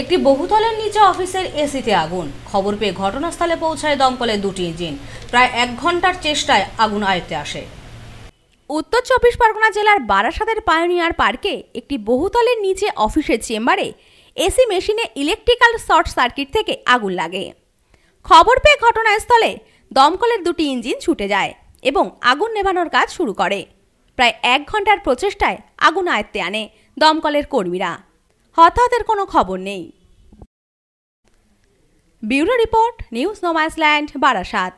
একটি বহুতলের নিচে অফিসের এসিতে আগুন খবর পেয়ে ঘটনাস্থলে পৌঁছায় দমকলের দুটি ইঞ্জিন প্রায় এক ঘন্টার চেষ্টায় আগুন আয়ত্তে আসে উত্তর চব্বিশ পরগনা জেলার বারাসাতের পায়োনিয়ার পার্কে একটি বহুতলের নিচে অফিসের চেম্বারে এসি মেশিনে ইলেকট্রিক্যাল শর্ট সার্কিট থেকে আগুন লাগে খবর পেয়ে ঘটনাস্থলে দমকলের দুটি ইঞ্জিন ছুটে যায় এবং আগুন নেভানোর কাজ শুরু করে প্রায় এক ঘন্টার প্রচেষ্টায় আগুন আয়ত্তে আনে দমকলের কর্মীরা হতাহতের কোনো খবর নেই bureau report news no man's land Barasat